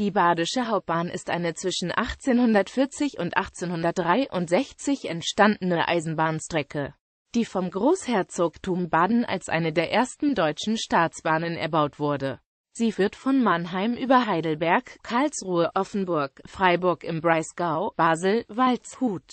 Die Badische Hauptbahn ist eine zwischen 1840 und 1863 entstandene Eisenbahnstrecke, die vom Großherzogtum Baden als eine der ersten deutschen Staatsbahnen erbaut wurde. Sie führt von Mannheim über Heidelberg, Karlsruhe, Offenburg, Freiburg im Breisgau, Basel, Waldshut,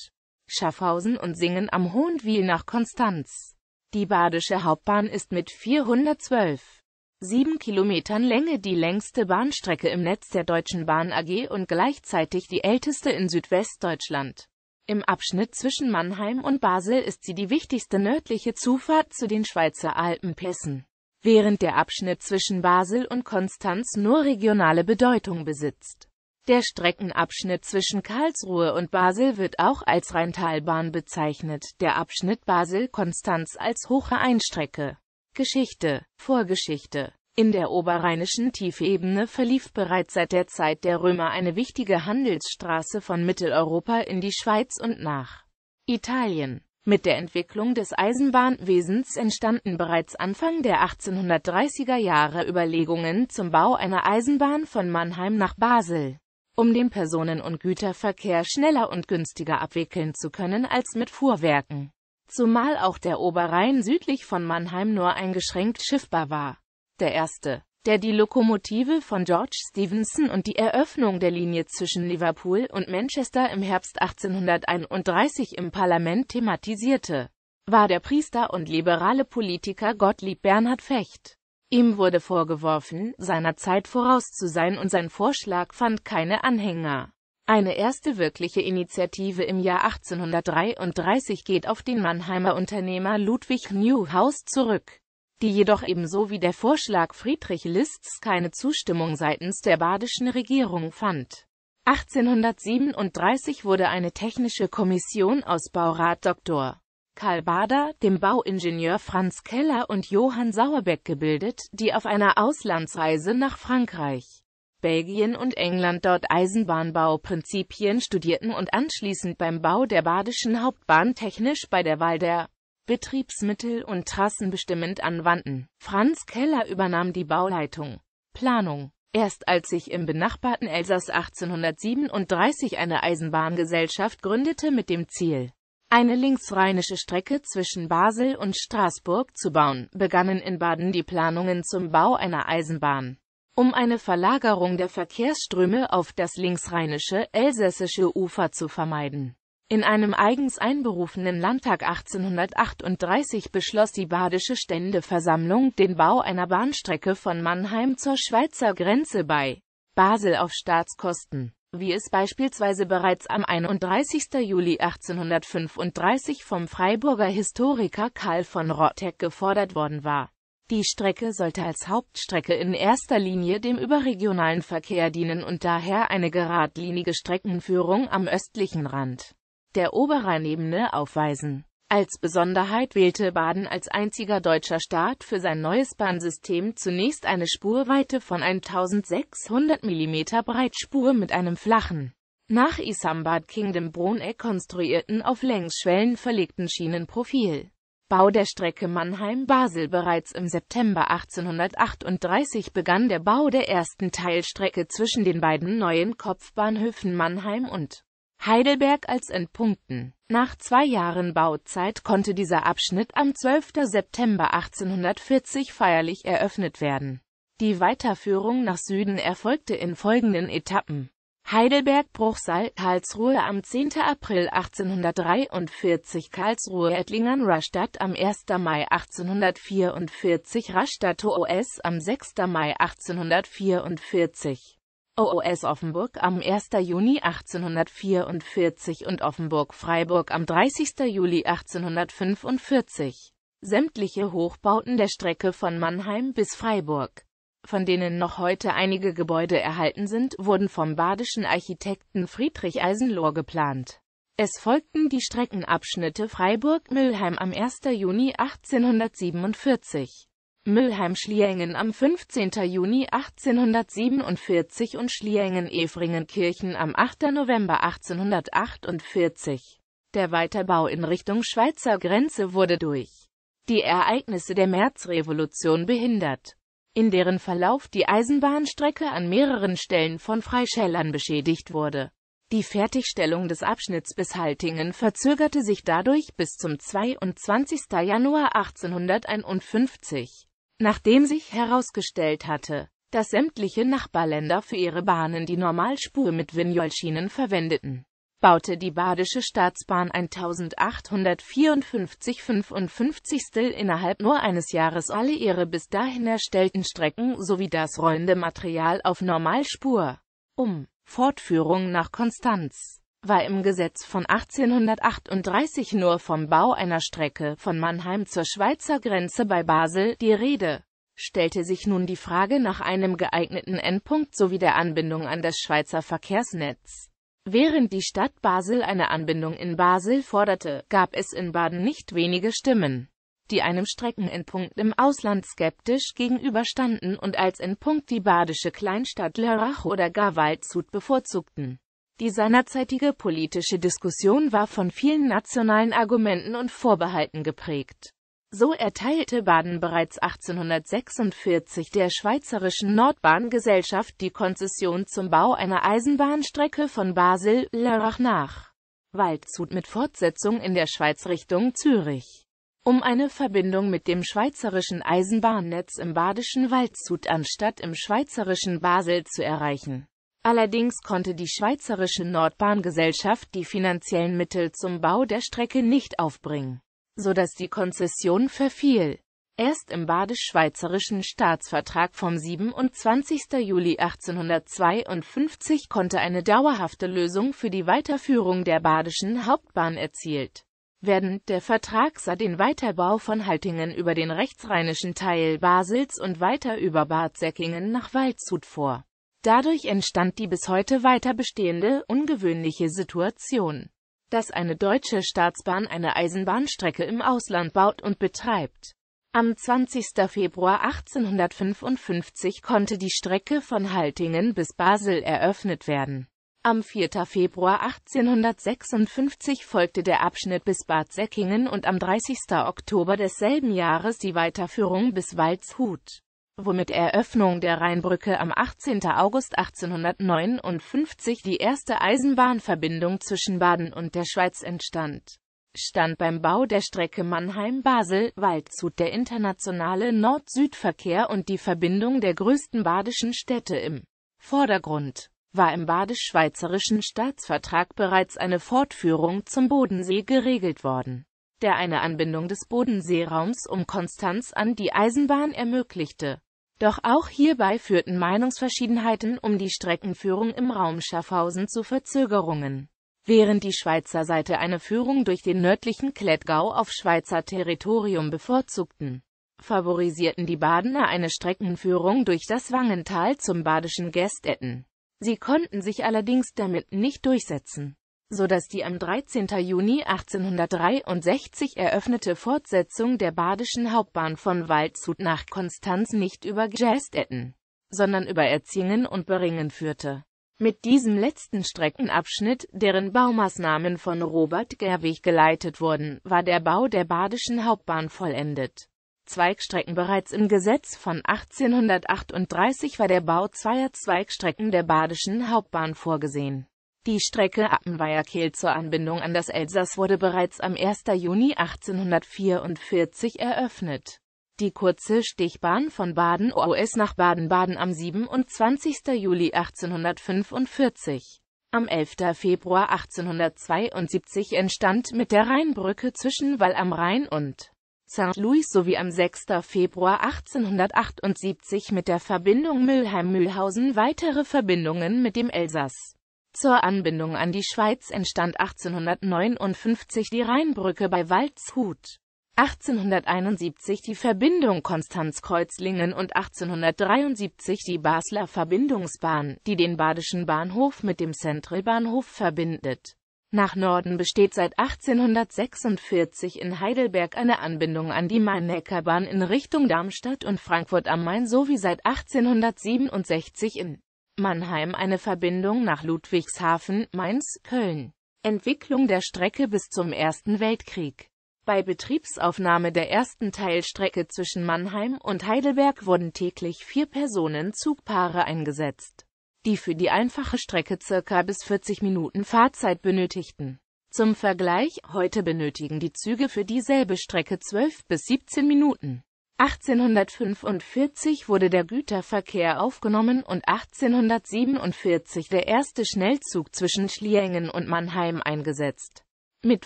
Schaffhausen und Singen am Hohenwil nach Konstanz. Die Badische Hauptbahn ist mit 412 sieben Kilometern Länge die längste Bahnstrecke im Netz der Deutschen Bahn AG und gleichzeitig die älteste in Südwestdeutschland. Im Abschnitt zwischen Mannheim und Basel ist sie die wichtigste nördliche Zufahrt zu den Schweizer Alpenpässen, während der Abschnitt zwischen Basel und Konstanz nur regionale Bedeutung besitzt. Der Streckenabschnitt zwischen Karlsruhe und Basel wird auch als Rheintalbahn bezeichnet, der Abschnitt Basel-Konstanz als Hoche Einstrecke. Geschichte, Vorgeschichte in der oberrheinischen Tiefebene verlief bereits seit der Zeit der Römer eine wichtige Handelsstraße von Mitteleuropa in die Schweiz und nach Italien. Mit der Entwicklung des Eisenbahnwesens entstanden bereits Anfang der 1830er Jahre Überlegungen zum Bau einer Eisenbahn von Mannheim nach Basel, um den Personen- und Güterverkehr schneller und günstiger abwickeln zu können als mit Fuhrwerken zumal auch der Oberrhein südlich von Mannheim nur eingeschränkt schiffbar war. Der erste, der die Lokomotive von George Stevenson und die Eröffnung der Linie zwischen Liverpool und Manchester im Herbst 1831 im Parlament thematisierte, war der Priester und liberale Politiker Gottlieb Bernhard Fecht. Ihm wurde vorgeworfen, seiner Zeit voraus zu sein und sein Vorschlag fand keine Anhänger. Eine erste wirkliche Initiative im Jahr 1833 geht auf den Mannheimer Unternehmer Ludwig Newhouse zurück, die jedoch ebenso wie der Vorschlag Friedrich Liszts keine Zustimmung seitens der badischen Regierung fand. 1837 wurde eine technische Kommission aus Baurat Dr. Karl Bader, dem Bauingenieur Franz Keller und Johann Sauerbeck gebildet, die auf einer Auslandsreise nach Frankreich Belgien und England dort Eisenbahnbauprinzipien studierten und anschließend beim Bau der Badischen Hauptbahn technisch bei der Wahl der Betriebsmittel und Trassen bestimmend anwandten. Franz Keller übernahm die Bauleitung. Planung Erst als sich im benachbarten Elsass 1837 eine Eisenbahngesellschaft gründete mit dem Ziel, eine linksrheinische Strecke zwischen Basel und Straßburg zu bauen, begannen in Baden die Planungen zum Bau einer Eisenbahn um eine Verlagerung der Verkehrsströme auf das linksrheinische, elsässische Ufer zu vermeiden. In einem eigens einberufenen Landtag 1838 beschloss die Badische Ständeversammlung den Bau einer Bahnstrecke von Mannheim zur Schweizer Grenze bei Basel auf Staatskosten, wie es beispielsweise bereits am 31. Juli 1835 vom Freiburger Historiker Karl von Rotteck gefordert worden war die Strecke sollte als Hauptstrecke in erster Linie dem überregionalen Verkehr dienen und daher eine geradlinige Streckenführung am östlichen Rand der Oberrheinebene aufweisen. Als Besonderheit wählte Baden als einziger deutscher Staat für sein neues Bahnsystem zunächst eine Spurweite von 1600 mm Breitspur mit einem flachen, nach Isambard Kingdom Bruneck konstruierten auf Längsschwellen verlegten Schienenprofil Bau der Strecke Mannheim-Basel Bereits im September 1838 begann der Bau der ersten Teilstrecke zwischen den beiden neuen Kopfbahnhöfen Mannheim und Heidelberg als Endpunkten. Nach zwei Jahren Bauzeit konnte dieser Abschnitt am 12. September 1840 feierlich eröffnet werden. Die Weiterführung nach Süden erfolgte in folgenden Etappen Heidelberg Bruchsal, Karlsruhe am 10. April 1843 Karlsruhe Ettlingen Rastatt am 1. Mai 1844 Rastatt OOS am 6. Mai 1844 OOS Offenburg am 1. Juni 1844 und Offenburg-Freiburg am 30. Juli 1845. Sämtliche Hochbauten der Strecke von Mannheim bis Freiburg von denen noch heute einige Gebäude erhalten sind, wurden vom badischen Architekten Friedrich Eisenlohr geplant. Es folgten die Streckenabschnitte Freiburg-Mülheim am 1. Juni 1847, Mülheim-Schliengen am 15. Juni 1847 und Schliengen-Efringenkirchen am 8. November 1848. Der Weiterbau in Richtung Schweizer Grenze wurde durch die Ereignisse der Märzrevolution behindert in deren Verlauf die Eisenbahnstrecke an mehreren Stellen von Freischellern beschädigt wurde. Die Fertigstellung des Abschnitts bis Haltingen verzögerte sich dadurch bis zum 22. Januar 1851, nachdem sich herausgestellt hatte, dass sämtliche Nachbarländer für ihre Bahnen die Normalspur mit Vignolschienen verwendeten baute die Badische Staatsbahn 1854-55 innerhalb nur eines Jahres alle ihre bis dahin erstellten Strecken sowie das rollende Material auf Normalspur um. Fortführung nach Konstanz war im Gesetz von 1838 nur vom Bau einer Strecke von Mannheim zur Schweizer Grenze bei Basel die Rede. Stellte sich nun die Frage nach einem geeigneten Endpunkt sowie der Anbindung an das Schweizer Verkehrsnetz. Während die Stadt Basel eine Anbindung in Basel forderte, gab es in Baden nicht wenige Stimmen, die einem Streckenendpunkt im Ausland skeptisch gegenüberstanden und als Endpunkt die badische Kleinstadt Lörrach oder gar Waldshut bevorzugten. Die seinerzeitige politische Diskussion war von vielen nationalen Argumenten und Vorbehalten geprägt. So erteilte Baden bereits 1846 der Schweizerischen Nordbahngesellschaft die Konzession zum Bau einer Eisenbahnstrecke von Basel-Lörrach nach Waldshut mit Fortsetzung in der Schweiz Richtung Zürich, um eine Verbindung mit dem schweizerischen Eisenbahnnetz im badischen Waldshut anstatt im schweizerischen Basel zu erreichen. Allerdings konnte die Schweizerische Nordbahngesellschaft die finanziellen Mittel zum Bau der Strecke nicht aufbringen so dass die Konzession verfiel. Erst im badisch-schweizerischen Staatsvertrag vom 27. Juli 1852 konnte eine dauerhafte Lösung für die Weiterführung der badischen Hauptbahn erzielt werden. Der Vertrag sah den Weiterbau von Haltingen über den rechtsrheinischen Teil Basels und weiter über Bad Säckingen nach Waldshut vor. Dadurch entstand die bis heute weiter bestehende, ungewöhnliche Situation dass eine deutsche Staatsbahn eine Eisenbahnstrecke im Ausland baut und betreibt. Am 20. Februar 1855 konnte die Strecke von Haltingen bis Basel eröffnet werden. Am 4. Februar 1856 folgte der Abschnitt bis Bad Säckingen und am 30. Oktober desselben Jahres die Weiterführung bis Waldshut womit Eröffnung der Rheinbrücke am 18. August 1859 die erste Eisenbahnverbindung zwischen Baden und der Schweiz entstand. Stand beim Bau der Strecke Mannheim-Basel-Waldshut der internationale Nord-Süd-Verkehr und die Verbindung der größten badischen Städte im Vordergrund war im badisch-schweizerischen Staatsvertrag bereits eine Fortführung zum Bodensee geregelt worden, der eine Anbindung des Bodenseeraums um Konstanz an die Eisenbahn ermöglichte doch auch hierbei führten Meinungsverschiedenheiten um die Streckenführung im Raum Schaffhausen zu Verzögerungen. Während die Schweizer Seite eine Führung durch den nördlichen Klettgau auf Schweizer Territorium bevorzugten, favorisierten die Badener eine Streckenführung durch das Wangental zum badischen Gästetten. Sie konnten sich allerdings damit nicht durchsetzen so dass die am 13. Juni 1863 eröffnete Fortsetzung der Badischen Hauptbahn von Waldshut nach Konstanz nicht über Gestetten, sondern über Erzingen und Beringen führte. Mit diesem letzten Streckenabschnitt, deren Baumaßnahmen von Robert Gerwig geleitet wurden, war der Bau der Badischen Hauptbahn vollendet. Zweigstrecken Bereits im Gesetz von 1838 war der Bau zweier Zweigstrecken der Badischen Hauptbahn vorgesehen die Strecke appenweier zur Anbindung an das Elsass wurde bereits am 1. Juni 1844 eröffnet. Die kurze Stichbahn von Baden-Oes nach Baden-Baden am 27. Juli 1845. Am 11. Februar 1872 entstand mit der Rheinbrücke zwischen Wall am Rhein und St. Louis sowie am 6. Februar 1878 mit der Verbindung Mülheim-Mühlhausen weitere Verbindungen mit dem Elsass. Zur Anbindung an die Schweiz entstand 1859 die Rheinbrücke bei Waldshut. 1871 die Verbindung Konstanz-Kreuzlingen und 1873 die Basler Verbindungsbahn, die den Badischen Bahnhof mit dem Zentralbahnhof verbindet. Nach Norden besteht seit 1846 in Heidelberg eine Anbindung an die Main-Neckar-Bahn in Richtung Darmstadt und Frankfurt am Main sowie seit 1867 in Mannheim eine Verbindung nach Ludwigshafen, Mainz, Köln. Entwicklung der Strecke bis zum Ersten Weltkrieg. Bei Betriebsaufnahme der ersten Teilstrecke zwischen Mannheim und Heidelberg wurden täglich vier Personen Zugpaare eingesetzt, die für die einfache Strecke circa bis 40 Minuten Fahrzeit benötigten. Zum Vergleich, heute benötigen die Züge für dieselbe Strecke 12 bis 17 Minuten. 1845 wurde der Güterverkehr aufgenommen und 1847 der erste Schnellzug zwischen Schliengen und Mannheim eingesetzt. Mit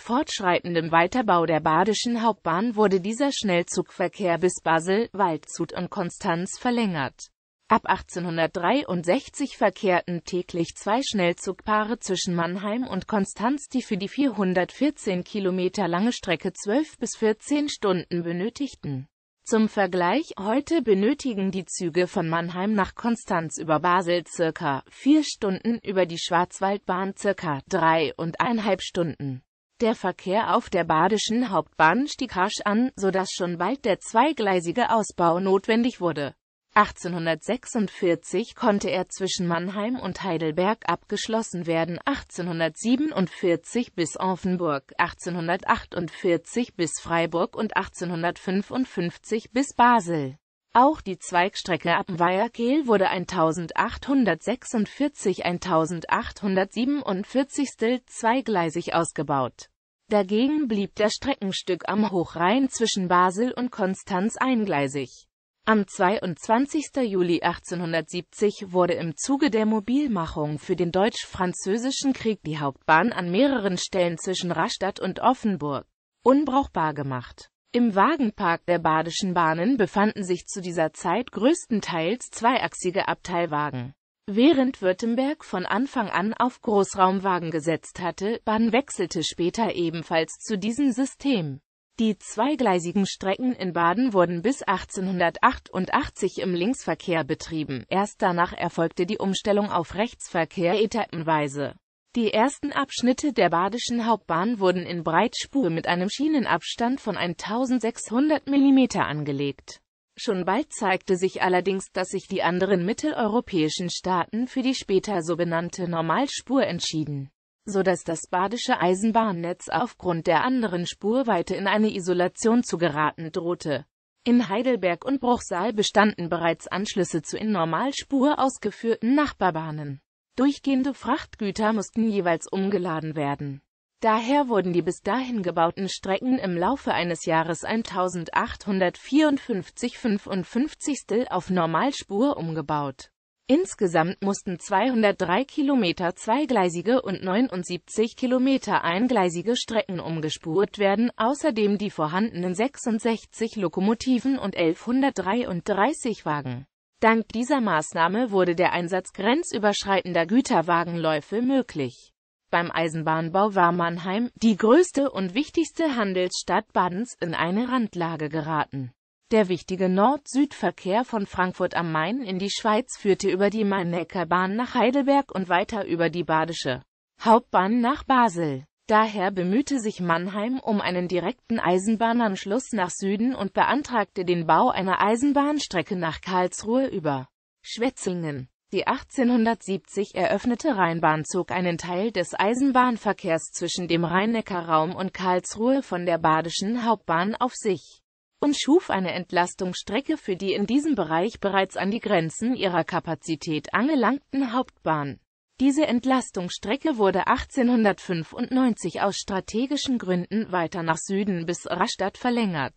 fortschreitendem Weiterbau der Badischen Hauptbahn wurde dieser Schnellzugverkehr bis Basel, Waldshut und Konstanz verlängert. Ab 1863 verkehrten täglich zwei Schnellzugpaare zwischen Mannheim und Konstanz, die für die 414 Kilometer lange Strecke 12 bis 14 Stunden benötigten. Zum Vergleich, heute benötigen die Züge von Mannheim nach Konstanz über Basel circa 4 Stunden, über die Schwarzwaldbahn circa 3,5 Stunden. Der Verkehr auf der badischen Hauptbahn stieg rasch an, sodass schon bald der zweigleisige Ausbau notwendig wurde. 1846 konnte er zwischen Mannheim und Heidelberg abgeschlossen werden, 1847 bis Offenburg, 1848 bis Freiburg und 1855 bis Basel. Auch die Zweigstrecke ab Weierkehl wurde 1846-1847 zweigleisig ausgebaut. Dagegen blieb der Streckenstück am Hochrhein zwischen Basel und Konstanz eingleisig. Am 22. Juli 1870 wurde im Zuge der Mobilmachung für den Deutsch-Französischen Krieg die Hauptbahn an mehreren Stellen zwischen Rastatt und Offenburg unbrauchbar gemacht. Im Wagenpark der Badischen Bahnen befanden sich zu dieser Zeit größtenteils zweiachsige Abteilwagen. Während Württemberg von Anfang an auf Großraumwagen gesetzt hatte, Bahn wechselte später ebenfalls zu diesem System. Die zweigleisigen Strecken in Baden wurden bis 1888 im Linksverkehr betrieben, erst danach erfolgte die Umstellung auf Rechtsverkehr etappenweise. Die ersten Abschnitte der Badischen Hauptbahn wurden in Breitspur mit einem Schienenabstand von 1600 mm angelegt. Schon bald zeigte sich allerdings, dass sich die anderen mitteleuropäischen Staaten für die später so benannte Normalspur entschieden so dass das badische Eisenbahnnetz aufgrund der anderen Spurweite in eine Isolation zu geraten drohte. In Heidelberg und Bruchsal bestanden bereits Anschlüsse zu in Normalspur ausgeführten Nachbarbahnen. Durchgehende Frachtgüter mussten jeweils umgeladen werden. Daher wurden die bis dahin gebauten Strecken im Laufe eines Jahres 1854-55 auf Normalspur umgebaut Insgesamt mussten 203 Kilometer zweigleisige und 79 Kilometer eingleisige Strecken umgespurt werden, außerdem die vorhandenen 66 Lokomotiven und 1133 Wagen. Dank dieser Maßnahme wurde der Einsatz grenzüberschreitender Güterwagenläufe möglich. Beim Eisenbahnbau war Mannheim, die größte und wichtigste Handelsstadt Badens, in eine Randlage geraten. Der wichtige Nord-Süd-Verkehr von Frankfurt am Main in die Schweiz führte über die Main-Neckar-Bahn nach Heidelberg und weiter über die Badische Hauptbahn nach Basel. Daher bemühte sich Mannheim um einen direkten Eisenbahnanschluss nach Süden und beantragte den Bau einer Eisenbahnstrecke nach Karlsruhe über Schwetzingen. Die 1870 eröffnete Rheinbahn zog einen Teil des Eisenbahnverkehrs zwischen dem Rhein-Neckar-Raum und Karlsruhe von der Badischen Hauptbahn auf sich und schuf eine Entlastungsstrecke für die in diesem Bereich bereits an die Grenzen ihrer Kapazität angelangten Hauptbahn. Diese Entlastungsstrecke wurde 1895 aus strategischen Gründen weiter nach Süden bis Rastatt verlängert,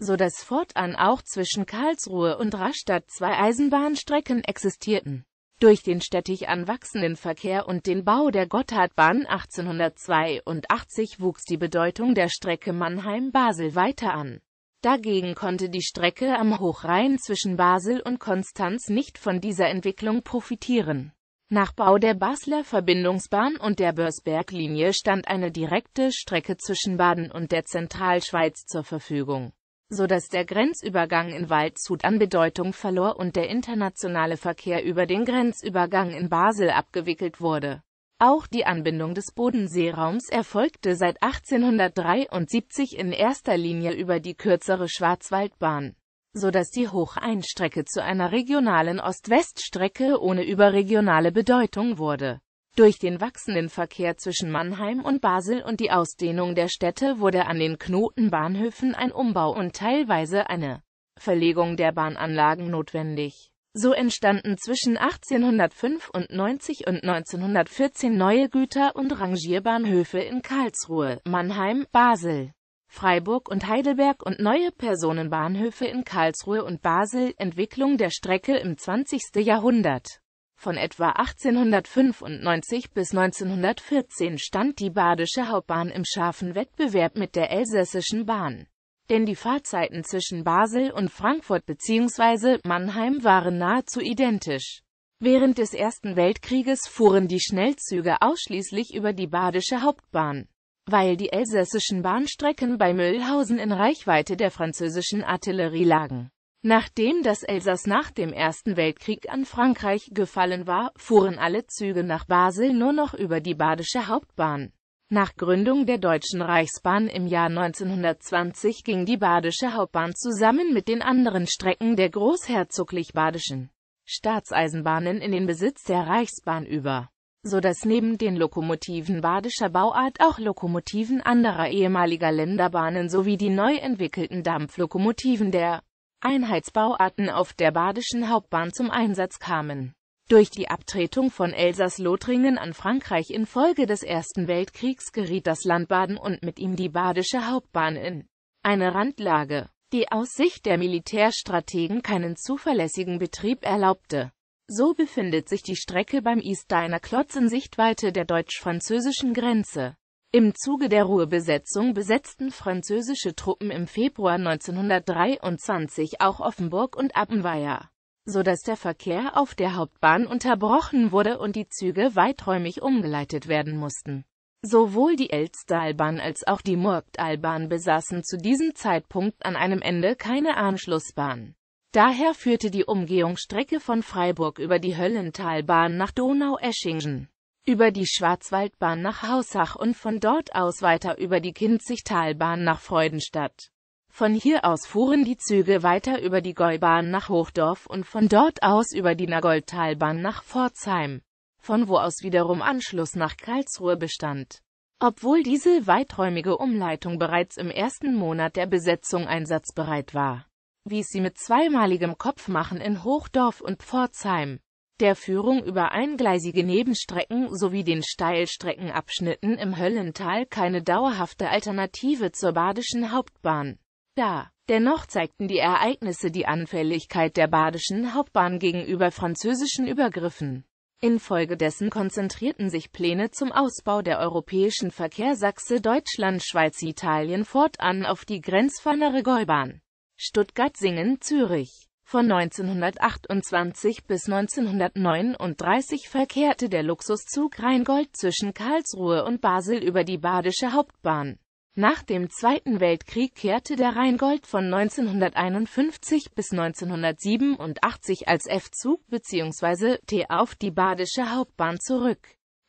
so dass fortan auch zwischen Karlsruhe und Rastatt zwei Eisenbahnstrecken existierten. Durch den stetig anwachsenden Verkehr und den Bau der Gotthardbahn 1882 wuchs die Bedeutung der Strecke Mannheim-Basel weiter an Dagegen konnte die Strecke am Hochrhein zwischen Basel und Konstanz nicht von dieser Entwicklung profitieren. Nach Bau der Basler Verbindungsbahn und der Börsberglinie stand eine direkte Strecke zwischen Baden und der Zentralschweiz zur Verfügung, so dass der Grenzübergang in Waldshut an Bedeutung verlor und der internationale Verkehr über den Grenzübergang in Basel abgewickelt wurde auch die Anbindung des Bodenseeraums erfolgte seit 1873 in erster Linie über die kürzere Schwarzwaldbahn, so dass die Hocheinstrecke zu einer regionalen Ost-West-Strecke ohne überregionale Bedeutung wurde. Durch den wachsenden Verkehr zwischen Mannheim und Basel und die Ausdehnung der Städte wurde an den Knotenbahnhöfen ein Umbau und teilweise eine Verlegung der Bahnanlagen notwendig so entstanden zwischen 1895 und 1914 neue Güter- und Rangierbahnhöfe in Karlsruhe, Mannheim, Basel, Freiburg und Heidelberg und neue Personenbahnhöfe in Karlsruhe und Basel, Entwicklung der Strecke im 20. Jahrhundert. Von etwa 1895 bis 1914 stand die Badische Hauptbahn im scharfen Wettbewerb mit der Elsässischen Bahn denn die Fahrzeiten zwischen Basel und Frankfurt bzw. Mannheim waren nahezu identisch. Während des Ersten Weltkrieges fuhren die Schnellzüge ausschließlich über die Badische Hauptbahn. Weil die elsässischen Bahnstrecken bei Mühlhausen in Reichweite der französischen Artillerie lagen. Nachdem das Elsass nach dem Ersten Weltkrieg an Frankreich gefallen war, fuhren alle Züge nach Basel nur noch über die Badische Hauptbahn. Nach Gründung der Deutschen Reichsbahn im Jahr 1920 ging die Badische Hauptbahn zusammen mit den anderen Strecken der Großherzoglich-Badischen Staatseisenbahnen in den Besitz der Reichsbahn über, so dass neben den Lokomotiven badischer Bauart auch Lokomotiven anderer ehemaliger Länderbahnen sowie die neu entwickelten Dampflokomotiven der Einheitsbauarten auf der Badischen Hauptbahn zum Einsatz kamen durch die Abtretung von Elsass-Lothringen an Frankreich infolge des Ersten Weltkriegs geriet das Land Baden und mit ihm die badische Hauptbahn in eine Randlage, die aus Sicht der Militärstrategen keinen zuverlässigen Betrieb erlaubte. So befindet sich die Strecke beim Easteiner Klotz in Sichtweite der deutsch-französischen Grenze. Im Zuge der Ruhrbesetzung besetzten französische Truppen im Februar 1923 auch Offenburg und Appenweier so dass der Verkehr auf der Hauptbahn unterbrochen wurde und die Züge weiträumig umgeleitet werden mussten. Sowohl die Elstertalbahn als auch die Murgtalbahn besaßen zu diesem Zeitpunkt an einem Ende keine Anschlussbahn. Daher führte die Umgehungsstrecke von Freiburg über die Höllentalbahn nach Donaueschingen, über die Schwarzwaldbahn nach Hausach und von dort aus weiter über die Kinzigtalbahn nach Freudenstadt. Von hier aus fuhren die Züge weiter über die Gäubahn nach Hochdorf und von dort aus über die Nagoldtalbahn nach Pforzheim, von wo aus wiederum Anschluss nach Karlsruhe bestand. Obwohl diese weiträumige Umleitung bereits im ersten Monat der Besetzung einsatzbereit war, wies sie mit zweimaligem Kopfmachen in Hochdorf und Pforzheim, der Führung über eingleisige Nebenstrecken sowie den Steilstreckenabschnitten im Höllental keine dauerhafte Alternative zur Badischen Hauptbahn dar. Dennoch zeigten die Ereignisse die Anfälligkeit der badischen Hauptbahn gegenüber französischen Übergriffen. Infolgedessen konzentrierten sich Pläne zum Ausbau der europäischen Verkehrsachse Deutschland, Schweiz, Italien fortan auf die grenzfernere Gäubahn. Stuttgart-Singen, Zürich. Von 1928 bis 1939 verkehrte der Luxuszug Rheingold zwischen Karlsruhe und Basel über die Badische Hauptbahn. Nach dem Zweiten Weltkrieg kehrte der Rheingold von 1951 bis 1987 als F-Zug bzw. T auf die Badische Hauptbahn zurück.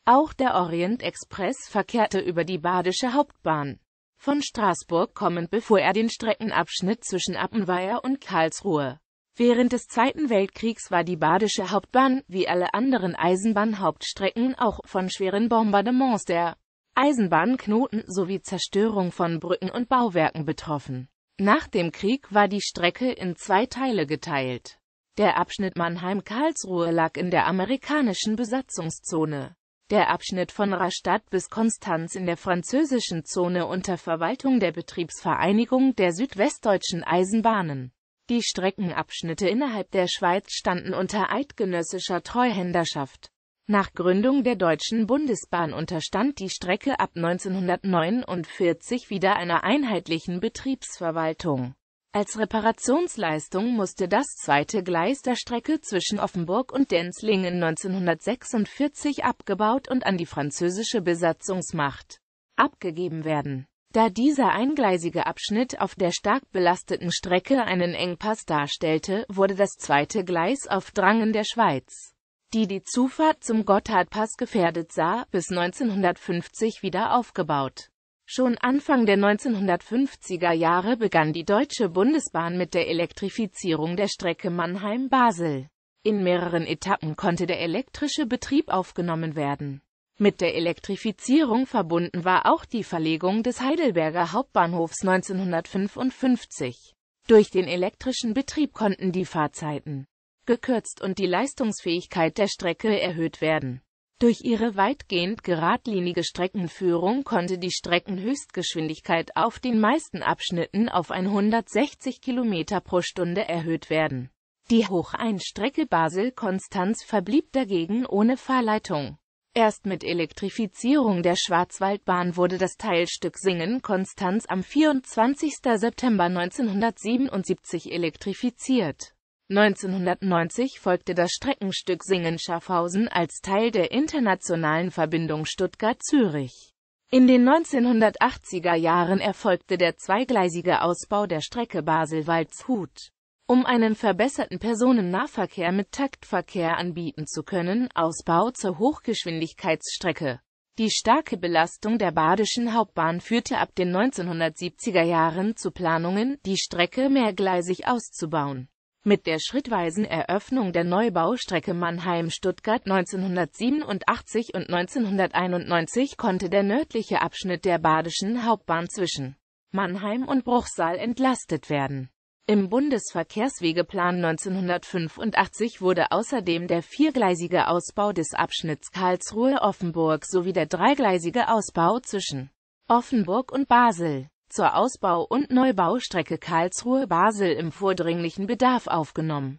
Auch der Orient Express verkehrte über die Badische Hauptbahn. Von Straßburg kommend befuhr er den Streckenabschnitt zwischen Appenweier und Karlsruhe. Während des Zweiten Weltkriegs war die Badische Hauptbahn, wie alle anderen Eisenbahnhauptstrecken, auch von schweren Bombardements der Eisenbahnknoten sowie Zerstörung von Brücken und Bauwerken betroffen. Nach dem Krieg war die Strecke in zwei Teile geteilt. Der Abschnitt Mannheim-Karlsruhe lag in der amerikanischen Besatzungszone. Der Abschnitt von Rastatt bis Konstanz in der französischen Zone unter Verwaltung der Betriebsvereinigung der Südwestdeutschen Eisenbahnen. Die Streckenabschnitte innerhalb der Schweiz standen unter eidgenössischer Treuhänderschaft. Nach Gründung der Deutschen Bundesbahn unterstand die Strecke ab 1949 wieder einer einheitlichen Betriebsverwaltung. Als Reparationsleistung musste das zweite Gleis der Strecke zwischen Offenburg und Denzlingen 1946 abgebaut und an die französische Besatzungsmacht abgegeben werden. Da dieser eingleisige Abschnitt auf der stark belasteten Strecke einen Engpass darstellte, wurde das zweite Gleis auf Drangen der Schweiz die die Zufahrt zum Gotthardpass gefährdet sah, bis 1950 wieder aufgebaut. Schon Anfang der 1950er Jahre begann die Deutsche Bundesbahn mit der Elektrifizierung der Strecke Mannheim-Basel. In mehreren Etappen konnte der elektrische Betrieb aufgenommen werden. Mit der Elektrifizierung verbunden war auch die Verlegung des Heidelberger Hauptbahnhofs 1955. Durch den elektrischen Betrieb konnten die Fahrzeiten gekürzt und die Leistungsfähigkeit der Strecke erhöht werden. Durch ihre weitgehend geradlinige Streckenführung konnte die Streckenhöchstgeschwindigkeit auf den meisten Abschnitten auf 160 km pro Stunde erhöht werden. Die Hocheinstrecke Basel-Konstanz verblieb dagegen ohne Fahrleitung. Erst mit Elektrifizierung der Schwarzwaldbahn wurde das Teilstück Singen-Konstanz am 24. September 1977 elektrifiziert 1990 folgte das Streckenstück Singen-Schaffhausen als Teil der internationalen Verbindung Stuttgart-Zürich. In den 1980er Jahren erfolgte der zweigleisige Ausbau der Strecke Basel-Waldshut. Um einen verbesserten Personennahverkehr mit Taktverkehr anbieten zu können, Ausbau zur Hochgeschwindigkeitsstrecke. Die starke Belastung der Badischen Hauptbahn führte ab den 1970er Jahren zu Planungen, die Strecke mehrgleisig auszubauen mit der schrittweisen Eröffnung der Neubaustrecke Mannheim-Stuttgart 1987 und 1991 konnte der nördliche Abschnitt der Badischen Hauptbahn zwischen Mannheim und Bruchsal entlastet werden. Im Bundesverkehrswegeplan 1985 wurde außerdem der viergleisige Ausbau des Abschnitts Karlsruhe-Offenburg sowie der dreigleisige Ausbau zwischen Offenburg und Basel zur Ausbau- und Neubaustrecke Karlsruhe-Basel im vordringlichen Bedarf aufgenommen